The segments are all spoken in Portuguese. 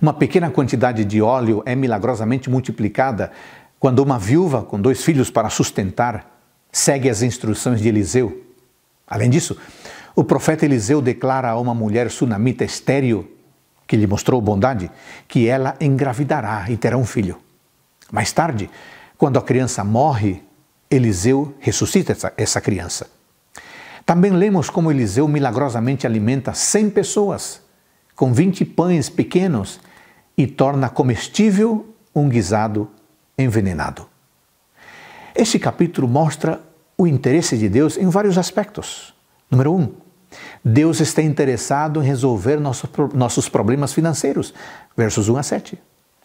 Uma pequena quantidade de óleo é milagrosamente multiplicada quando uma viúva com dois filhos para sustentar segue as instruções de Eliseu. Além disso, o profeta Eliseu declara a uma mulher sunamita estéreo, que lhe mostrou bondade, que ela engravidará e terá um filho. Mais tarde, quando a criança morre, Eliseu ressuscita essa, essa criança. Também lemos como Eliseu milagrosamente alimenta 100 pessoas com 20 pães pequenos e torna comestível um guisado envenenado. Este capítulo mostra o interesse de Deus em vários aspectos. Número um, Deus está interessado em resolver nossos, nossos problemas financeiros, versos 1 a 7.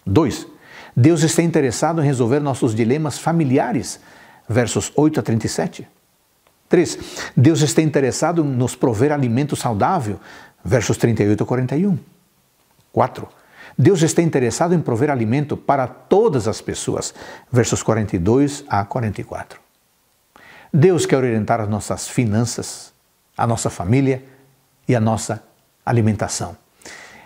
2. Deus está interessado em resolver nossos dilemas familiares, versos 8 a 37. 3. Deus está interessado em nos prover alimento saudável, versos 38 a 41. 4. Deus está interessado em prover alimento para todas as pessoas. Versos 42 a 44. Deus quer orientar as nossas finanças, a nossa família e a nossa alimentação.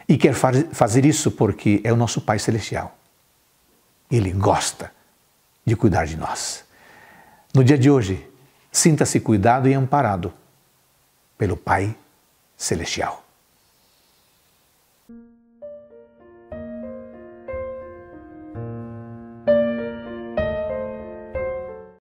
E quer fazer isso porque é o nosso Pai Celestial. Ele gosta de cuidar de nós. No dia de hoje, sinta-se cuidado e amparado pelo Pai Celestial.